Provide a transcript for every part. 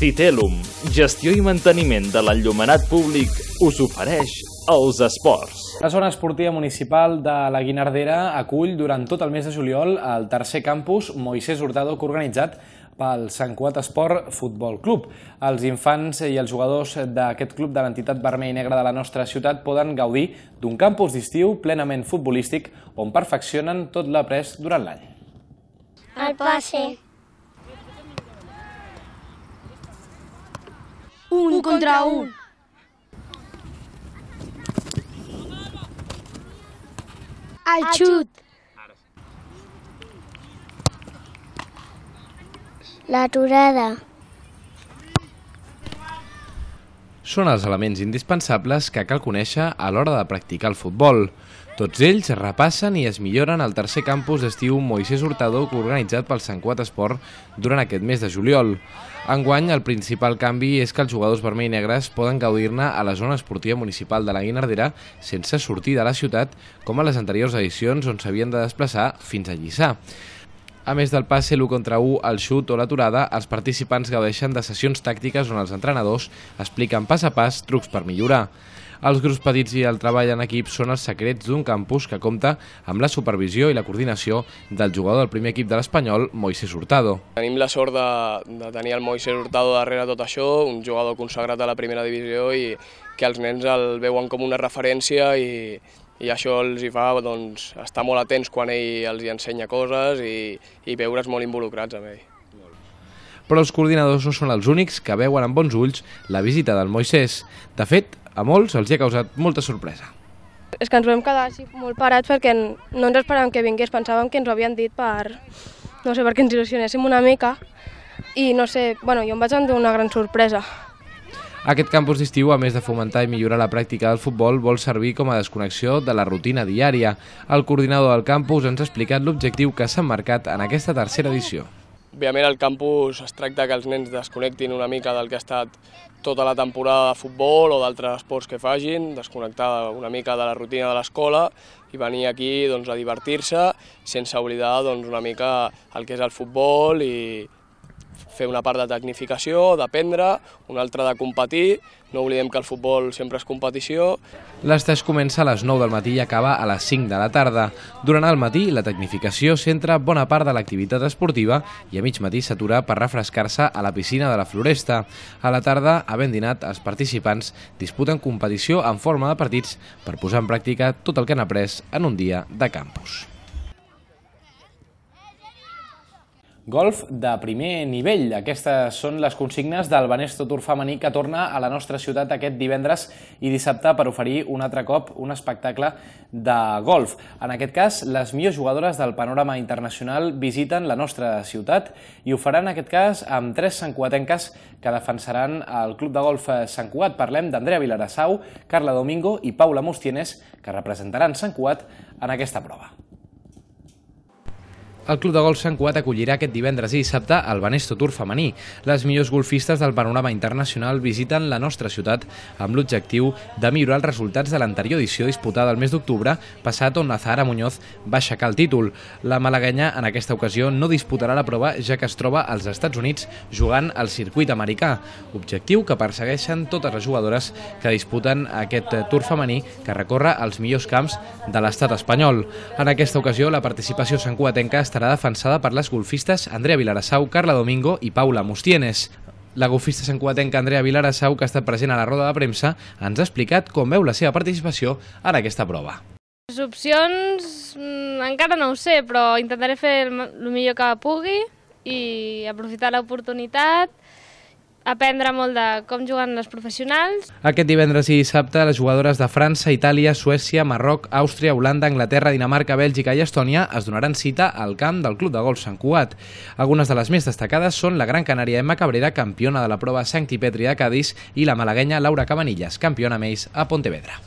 Citelum, gestió i manteniment de l'enllumenat públic, us ofereix els esports. La zona esportiva municipal de la Guinardera acull durant tot el mes de juliol el tercer campus Moisés Hurtado que organitzat pel Sant Cuat Esport Futbol Club. Els infants i els jugadors d'aquest club de l'entitat vermell i negra de la nostra ciutat poden gaudir d'un campus d'estiu plenament futbolístic on perfeccionen tot l'après durant l'any. El passe. Un, contra un. un. El xut. L'aturada. són els elements indispensables que cal conèixer a l'hora de practicar el futbol. Tots ells es repassen i es milloren al tercer campus d'estiu Moisés Hurtado organitzat pel Sant Quat Esport durant aquest mes de juliol. Enguany, el principal canvi és que els jugadors vermell i negres poden gaudir-ne a la zona esportiva municipal de la Guinardera sense sortir de la ciutat, com a les anteriors edicions on s'havien de desplaçar fins a Lliçà. A més del passe l'1 contra 1, el xut o l'aturada, els participants gaudeixen de sessions tàctiques on els entrenadors expliquen pas a pas trucs per millorar. Els grups petits i el treball en equip són els secrets d'un campus que compta amb la supervisió i la coordinació del jugador del primer equip de l'Espanyol, Moisés Hurtado. Tenim la sort de, de tenir el Moisés Hurtado darrere tot això, un jugador consagrat a la primera divisió i que els nens el veuen com una referència i, i això els hi fa doncs, estar molt atents quan ell els hi ensenya coses i, i veure's molt involucrats amb ell. Però els coordinadors no són els únics que veuen amb bons ulls la visita del Moisès. De fet, a molts els hi ha causat molta sorpresa. És que ens vam quedar així molt parats perquè no ens esperàvem que vingués, pensàvem que ens ho havien dit per, no sé, perquè ens il·lusionéssim una mica i no sé, bueno, jo em vaig endur una gran sorpresa. Aquest campus d'estiu, a més de fomentar i millorar la pràctica del futbol, vol servir com a desconnexió de la rutina diària. El coordinador del campus ens ha explicat l'objectiu que s'ha marcat en aquesta tercera edició. Òbviament al campus es tracta que els nens desconnectin una mica del que ha estat tota la temporada de futbol o d'altres esports que fagin, desconnectar una mica de la rutina de l'escola i venir aquí doncs, a divertir-se sense oblidar doncs, una mica el que és el futbol i, fer una part de tecnificació, d'aprendre, una altra de competir. No oblidem que el futbol sempre és competició. L'estès comença a les 9 del matí i acaba a les 5 de la tarda. Durant el matí, la tecnificació centra bona part de l'activitat esportiva i a mig matí s'atura per refrescar-se a la piscina de la Floresta. A la tarda, havent dinat, els participants disputen competició en forma de partits per posar en pràctica tot el que han après en un dia de campus. Golf de primer nivell. Aquestes són les consignes del Banesto Tour femení que torna a la nostra ciutat aquest divendres i dissabte per oferir un altre cop un espectacle de golf. En aquest cas, les millors jugadores del panorama internacional visiten la nostra ciutat i ho faran en aquest cas amb tres santcuatenques que defensaran el Club de Golf Sant Cugat. Parlem d'Andrea Vilarassau, Carla Domingo i Paula Mustienes, que representaran Sant Cugat en aquesta prova. El Club de Golf Sant Cugat acollirà aquest divendres i dissabte el Banesto Tour femení. Les millors golfistes del panorama internacional visiten la nostra ciutat amb l'objectiu de millorar els resultats de l'anterior edició disputada el mes d'octubre passat on la Zahara Muñoz va aixecar el títol. La malaganya en aquesta ocasió no disputarà la prova ja que es troba als Estats Units jugant al circuit americà, objectiu que persegueixen totes les jugadores que disputen aquest Tour femení que recorre els millors camps de l'estat espanyol. En aquesta ocasió la participació santcugatenca està estarà defensada per les golfistes Andrea Vilarassau, Carla Domingo i Paula Mustienes. La golfista sancuatenca Andrea Vilarassau, que ha estat present a la roda de premsa, ens ha explicat com veu la seva participació en aquesta prova. Les opcions mm, encara no ho sé, però intentaré fer el millor que pugui i aprofitar l'oportunitat aprendre molt de com juguen les professionals. Aquest divendres i dissabte, les jugadores de França, Itàlia, Suècia, Marroc, Àustria, Holanda, Anglaterra, Dinamarca, Bèlgica i Estònia es donaran cita al camp del Club de Golf Sant Cugat. Algunes de les més destacades són la gran canària Emma Cabrera, campiona de la prova Sancti Petri de Cádiz, i la malaguenya Laura Cabanillas, campiona més a Pontevedra.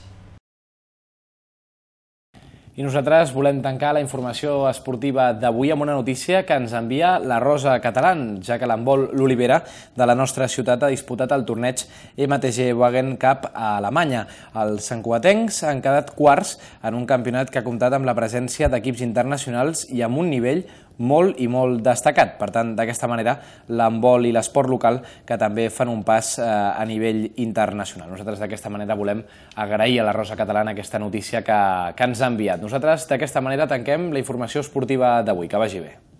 I nosaltres volem tancar la informació esportiva d'avui amb una notícia que ens envia la Rosa Catalán, ja que l'envol l'Olivera de la nostra ciutat ha disputat el torneig MTG Wagen Cup a Alemanya. Els sancoatencs han quedat quarts en un campionat que ha comptat amb la presència d'equips internacionals i amb un nivell molt i molt destacat. Per tant, d'aquesta manera, l'handbol i l'esport local que també fan un pas eh, a nivell internacional. Nosaltres d'aquesta manera volem agrair a la Rosa Catalana aquesta notícia que, que ens ha enviat. Nosaltres d'aquesta manera tanquem la informació esportiva d'avui. Que vagi bé.